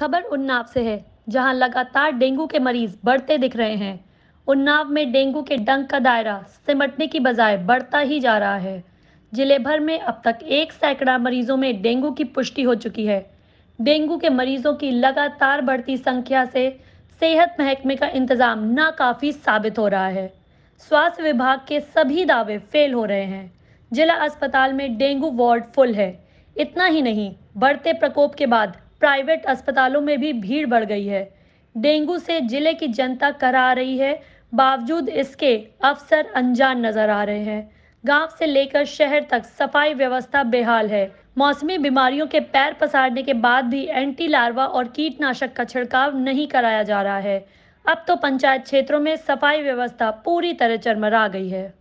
खबर उन्नाव से है जहां लगातार डेंगू के मरीज बढ़ते दिख रहे हैं उन्नाव में डेंगू के डंक का दायरा सिमटने की बजाय बढ़ता ही जा रहा है जिले भर में अब तक एक सैकड़ा मरीजों में डेंगू की पुष्टि हो चुकी है डेंगू के मरीजों की लगातार बढ़ती संख्या से सेहत महकमे का इंतजाम नाकाफी साबित हो रहा है स्वास्थ्य विभाग के सभी दावे फेल हो रहे हैं जिला अस्पताल में डेंगू वार्ड फुल है इतना ही नहीं बढ़ते प्रकोप के बाद प्राइवेट अस्पतालों में भी भीड़ बढ़ गई है डेंगू से जिले की जनता करा रही है बावजूद इसके अफसर अनजान नजर आ रहे हैं गांव से लेकर शहर तक सफाई व्यवस्था बेहाल है मौसमी बीमारियों के पैर पसारने के बाद भी एंटी लार्वा और कीटनाशक का छिड़काव नहीं कराया जा रहा है अब तो पंचायत क्षेत्रों में सफाई व्यवस्था पूरी तरह चरमरा गई है